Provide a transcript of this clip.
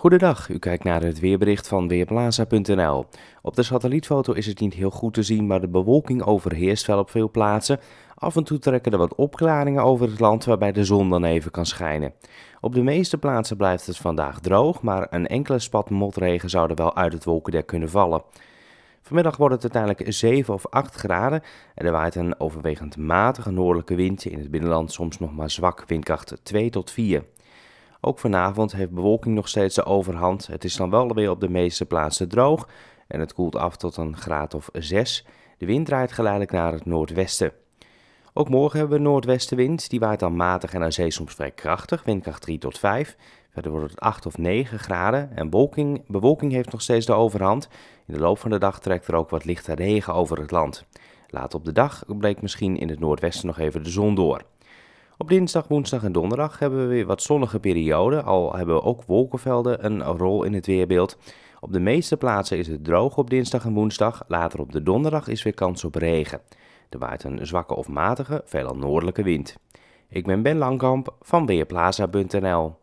Goedendag, u kijkt naar het weerbericht van Weerplaza.nl. Op de satellietfoto is het niet heel goed te zien, maar de bewolking overheerst wel op veel plaatsen. Af en toe trekken er wat opklaringen over het land waarbij de zon dan even kan schijnen. Op de meeste plaatsen blijft het vandaag droog, maar een enkele spat motregen zou er wel uit het wolkendek kunnen vallen. Vanmiddag wordt het uiteindelijk 7 of 8 graden en er waait een overwegend matige noordelijke wind, in het binnenland soms nog maar zwak windkracht 2 tot 4. Ook vanavond heeft bewolking nog steeds de overhand. Het is dan wel weer op de meeste plaatsen droog en het koelt af tot een graad of 6. De wind draait geleidelijk naar het noordwesten. Ook morgen hebben we noordwestenwind. Die waait dan matig en aan zee soms vrij krachtig, windkracht 3 tot 5. Verder wordt het 8 of 9 graden en bewolking, bewolking heeft nog steeds de overhand. In de loop van de dag trekt er ook wat lichte regen over het land. Laat op de dag breekt misschien in het noordwesten nog even de zon door. Op dinsdag, woensdag en donderdag hebben we weer wat zonnige perioden, al hebben we ook wolkenvelden een rol in het weerbeeld. Op de meeste plaatsen is het droog op dinsdag en woensdag, later op de donderdag is weer kans op regen. Er waait een zwakke of matige, veelal noordelijke wind. Ik ben Ben Langkamp van Weerplaza.nl